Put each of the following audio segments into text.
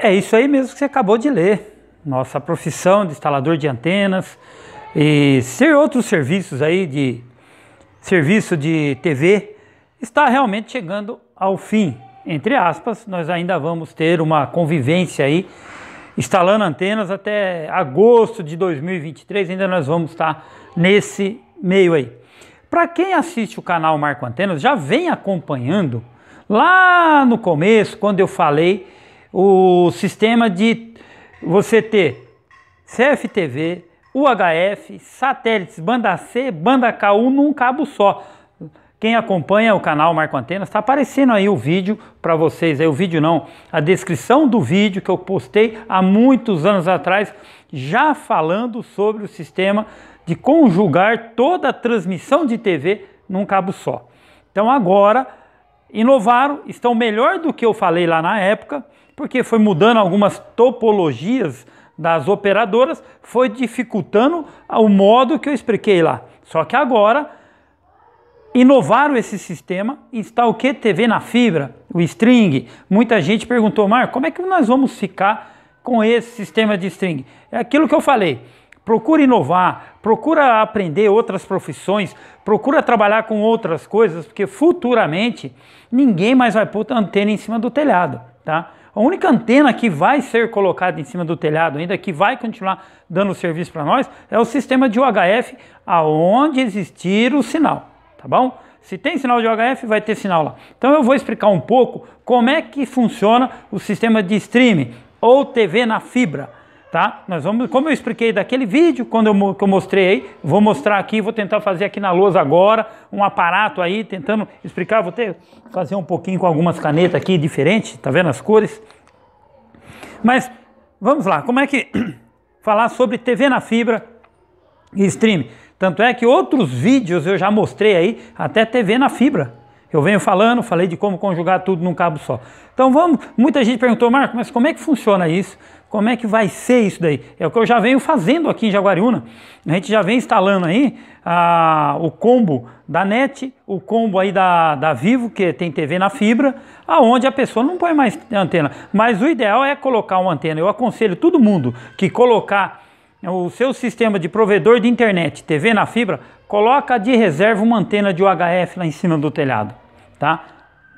É isso aí mesmo que você acabou de ler. Nossa profissão de instalador de antenas e ser outros serviços aí de serviço de TV está realmente chegando ao fim. Entre aspas, nós ainda vamos ter uma convivência aí instalando antenas até agosto de 2023, ainda nós vamos estar nesse meio aí. Para quem assiste o canal Marco Antenas, já vem acompanhando lá no começo, quando eu falei o sistema de você ter CFTV, UHF, satélites, banda C, banda K1 num cabo só. Quem acompanha o canal Marco Antenas, está aparecendo aí o vídeo para vocês, é o vídeo não, a descrição do vídeo que eu postei há muitos anos atrás, já falando sobre o sistema de conjugar toda a transmissão de TV num cabo só. Então agora inovaram, estão melhor do que eu falei lá na época, porque foi mudando algumas topologias das operadoras, foi dificultando o modo que eu expliquei lá. Só que agora inovaram esse sistema, está o que TV na fibra, o string. Muita gente perguntou, Marco, como é que nós vamos ficar com esse sistema de string? É aquilo que eu falei procura inovar, procura aprender outras profissões, procura trabalhar com outras coisas, porque futuramente ninguém mais vai pôr antena em cima do telhado, tá? A única antena que vai ser colocada em cima do telhado, ainda que vai continuar dando serviço para nós, é o sistema de UHF aonde existir o sinal, tá bom? Se tem sinal de UHF, vai ter sinal lá. Então eu vou explicar um pouco como é que funciona o sistema de streaming ou TV na fibra tá? Nós vamos, como eu expliquei daquele vídeo, quando eu, que eu mostrei aí, vou mostrar aqui, vou tentar fazer aqui na lousa agora, um aparato aí, tentando explicar, vou ter fazer um pouquinho com algumas canetas aqui, diferente, tá vendo as cores? Mas, vamos lá, como é que falar sobre TV na fibra e stream? Tanto é que outros vídeos eu já mostrei aí, até TV na fibra, eu venho falando, falei de como conjugar tudo num cabo só. Então vamos, muita gente perguntou, Marco, mas como é que funciona isso? Como é que vai ser isso daí? É o que eu já venho fazendo aqui em Jaguariúna. A gente já vem instalando aí ah, o combo da NET, o combo aí da, da Vivo, que tem TV na fibra, aonde a pessoa não põe mais antena. Mas o ideal é colocar uma antena. Eu aconselho todo mundo que colocar o seu sistema de provedor de internet, TV na fibra, coloca de reserva uma antena de UHF lá em cima do telhado, tá?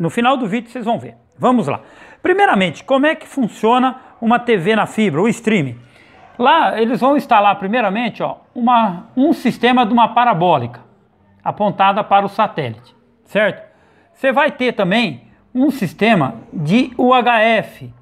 No final do vídeo vocês vão ver. Vamos lá. Primeiramente, como é que funciona uma TV na fibra, o streaming. Lá eles vão instalar primeiramente ó, uma, um sistema de uma parabólica apontada para o satélite, certo? Você vai ter também um sistema de UHF,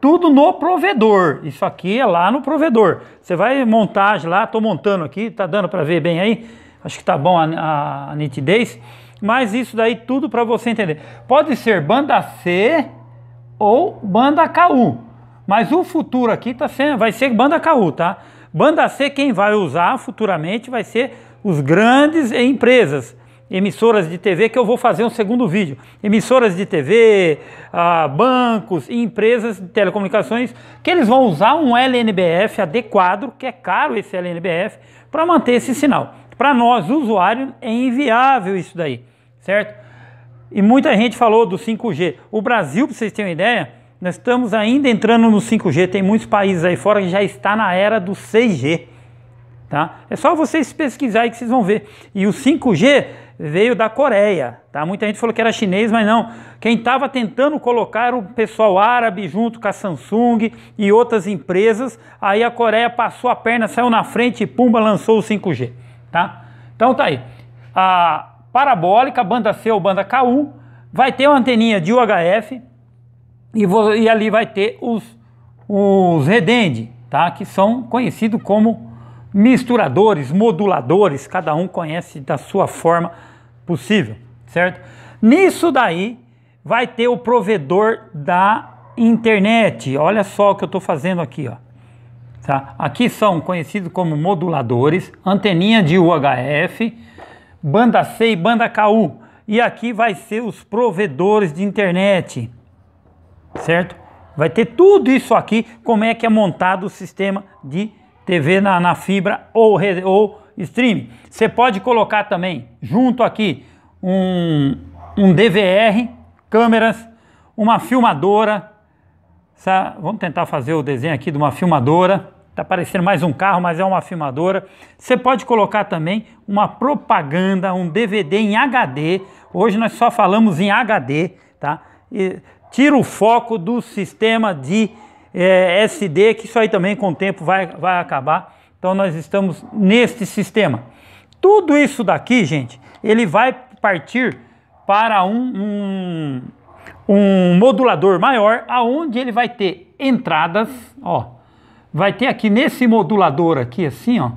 tudo no provedor. Isso aqui é lá no provedor. Você vai montagem lá, estou montando aqui, tá dando para ver bem aí? Acho que está bom a, a nitidez, mas isso daí tudo para você entender. Pode ser banda C ou banda KU. Mas o futuro aqui tá sendo, vai ser banda KU, tá? Banda C quem vai usar futuramente vai ser os grandes empresas, emissoras de TV, que eu vou fazer um segundo vídeo. Emissoras de TV, ah, bancos e empresas de telecomunicações, que eles vão usar um LNBF adequado, que é caro esse LNBF, para manter esse sinal. Para nós, usuário, é inviável isso daí, certo? E muita gente falou do 5G. O Brasil, para vocês terem uma ideia, nós estamos ainda entrando no 5G, tem muitos países aí fora que já está na era do 6G. Tá? É só vocês pesquisar que vocês vão ver. E o 5G veio da Coreia. Tá? Muita gente falou que era chinês, mas não. Quem estava tentando colocar era o pessoal árabe junto com a Samsung e outras empresas. Aí a Coreia passou a perna, saiu na frente e pumba, lançou o 5G. Tá? Então tá aí. A parabólica, banda C ou banda K1 vai ter uma anteninha de UHF, e, vou, e ali vai ter os, os redende, tá? que são conhecidos como misturadores, moduladores, cada um conhece da sua forma possível, certo? Nisso daí vai ter o provedor da internet. Olha só o que eu estou fazendo aqui, ó. Tá? Aqui são conhecidos como moduladores, anteninha de UHF, banda C e banda KU. E aqui vai ser os provedores de internet certo? Vai ter tudo isso aqui, como é que é montado o sistema de TV na, na fibra ou, ou streaming. Você pode colocar também junto aqui um, um DVR, câmeras, uma filmadora. vamos tentar fazer o desenho aqui de uma filmadora. Está parecendo mais um carro, mas é uma filmadora. Você pode colocar também uma propaganda, um DVD em HD. Hoje nós só falamos em HD, tá? E tira o foco do sistema de é, eh, SD, que isso aí também com o tempo vai, vai acabar. Então nós estamos neste sistema. Tudo isso daqui, gente, ele vai partir para um, um, um modulador maior, aonde ele vai ter entradas, ó. Vai ter aqui nesse modulador aqui, assim, ó,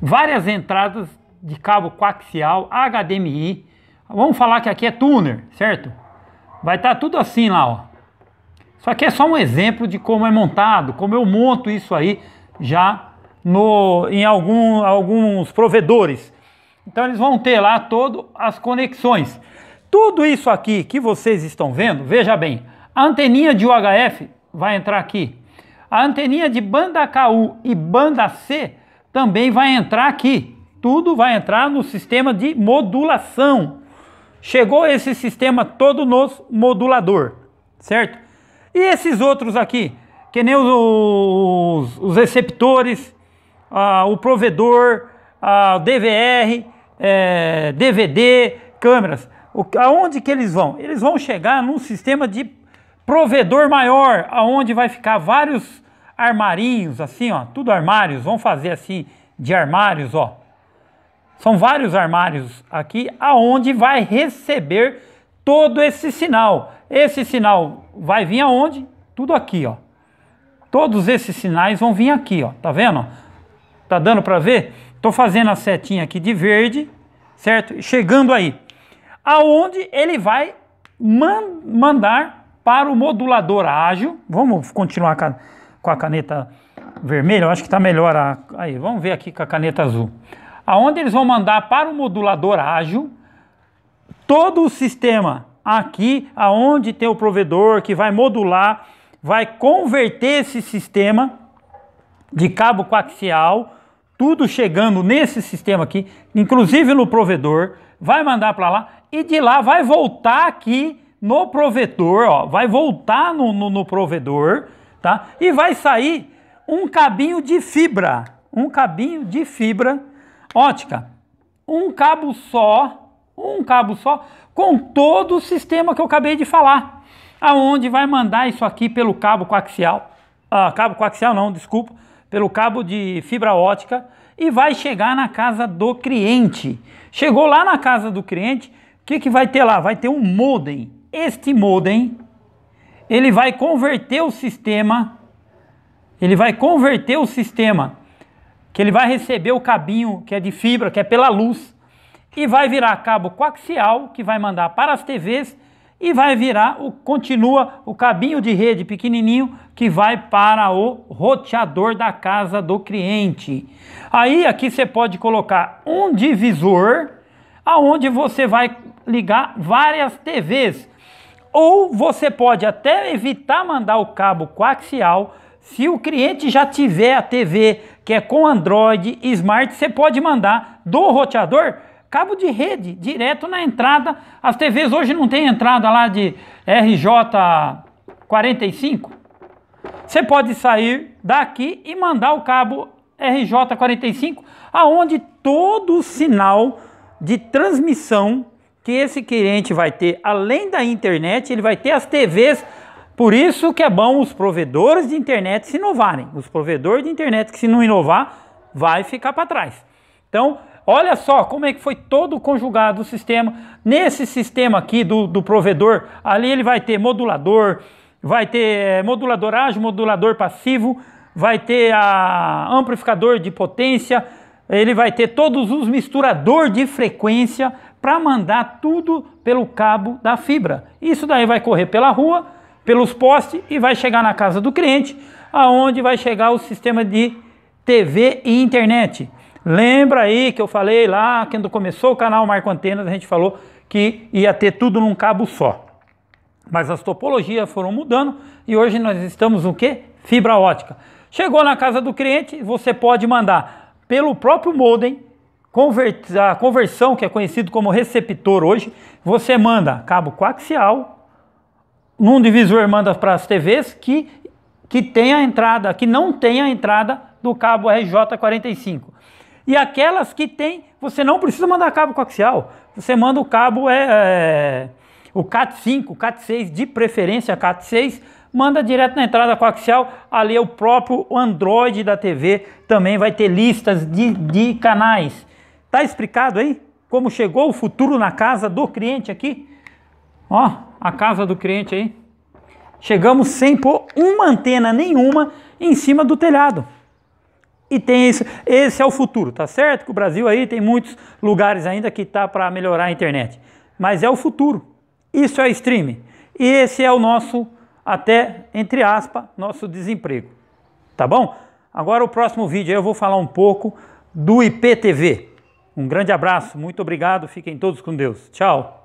várias entradas de cabo coaxial, HDMI. Vamos falar que aqui é tuner, certo? Vai estar tá tudo assim lá, ó. Isso aqui é só um exemplo de como é montado, como eu monto isso aí já no, em algum, alguns provedores. Então eles vão ter lá todas as conexões. Tudo isso aqui que vocês estão vendo, veja bem, a anteninha de UHF vai entrar aqui. A anteninha de banda KU e banda C também vai entrar aqui. Tudo vai entrar no sistema de modulação. Chegou esse sistema todo nos modulador, certo? E esses outros aqui, que nem os, os receptores, ah, o provedor, ah, DVR, é, DVD, câmeras. O, aonde que eles vão? Eles vão chegar num sistema de provedor maior, aonde vai ficar vários armarinhos, assim, ó, tudo armários, vão fazer assim de armários, ó. São vários armários aqui aonde vai receber todo esse sinal. Esse sinal vai vir aonde? Tudo aqui, ó. Todos esses sinais vão vir aqui, ó. Tá vendo? Tá dando para ver? Tô fazendo a setinha aqui de verde, certo? Chegando aí. Aonde ele vai man mandar para o modulador ágil. Vamos continuar com a caneta vermelha, eu acho que tá melhor a... aí. Vamos ver aqui com a caneta azul aonde eles vão mandar para o modulador ágil todo o sistema aqui, aonde tem o provedor que vai modular, vai converter esse sistema de cabo coaxial, tudo chegando nesse sistema aqui, inclusive no provedor, vai mandar para lá e de lá vai voltar aqui no provedor, ó, vai voltar no, no, no provedor, tá? E vai sair um cabinho de fibra, um cabinho de fibra ótica. Um cabo só, um cabo só, com todo o sistema que eu acabei de falar. Aonde vai mandar isso aqui pelo cabo coaxial, ah, cabo coaxial não, desculpa, pelo cabo de fibra ótica e vai chegar na casa do cliente. Chegou lá na casa do cliente, o que, que vai ter lá? Vai ter um modem. Este modem, ele vai converter o sistema, ele vai converter o sistema que ele vai receber o cabinho que é de fibra, que é pela luz, e vai virar cabo coaxial, que vai mandar para as TVs, e vai virar, o, continua o cabinho de rede pequenininho, que vai para o roteador da casa do cliente. Aí aqui você pode colocar um divisor, aonde você vai ligar várias TVs. Ou você pode até evitar mandar o cabo coaxial, se o cliente já tiver a TV que é com Android e Smart, você pode mandar do roteador cabo de rede direto na entrada. As TVs hoje não tem entrada lá de RJ45. Você pode sair daqui e mandar o cabo RJ45 aonde todo o sinal de transmissão que esse cliente vai ter, além da internet, ele vai ter as TVs por isso que é bom os provedores de internet se inovarem. Os provedores de internet que se não inovar, vai ficar para trás. Então, olha só como é que foi todo conjugado o sistema. Nesse sistema aqui do, do provedor, ali ele vai ter modulador, vai ter eh, modulador ágil, modulador passivo, vai ter a amplificador de potência, ele vai ter todos os misturador de frequência para mandar tudo pelo cabo da fibra. Isso daí vai correr pela rua pelos postes e vai chegar na casa do cliente, aonde vai chegar o sistema de TV e internet. Lembra aí que eu falei lá, quando começou o canal Marco Antenas, a gente falou que ia ter tudo num cabo só. Mas as topologias foram mudando e hoje nós estamos o que? Fibra ótica. Chegou na casa do cliente, você pode mandar pelo próprio modem, a conversão que é conhecido como receptor hoje, você manda cabo coaxial num divisor manda para as TVs que, que tem a entrada, que não tem a entrada do cabo RJ45. E aquelas que tem, você não precisa mandar cabo coaxial, você manda o cabo é, é o CAT5, CAT6, de preferência CAT6, manda direto na entrada coaxial, ali é o próprio Android da TV, também vai ter listas de, de canais. Tá explicado aí? Como chegou o futuro na casa do cliente aqui? Ó, a casa do cliente aí. Chegamos sem pôr uma antena nenhuma em cima do telhado. E tem isso, esse é o futuro, tá certo? Que o Brasil aí tem muitos lugares ainda que tá para melhorar a internet, mas é o futuro. Isso é streaming. E esse é o nosso até entre aspas, nosso desemprego. Tá bom? Agora o próximo vídeo eu vou falar um pouco do IPTV. Um grande abraço, muito obrigado, fiquem todos com Deus. Tchau.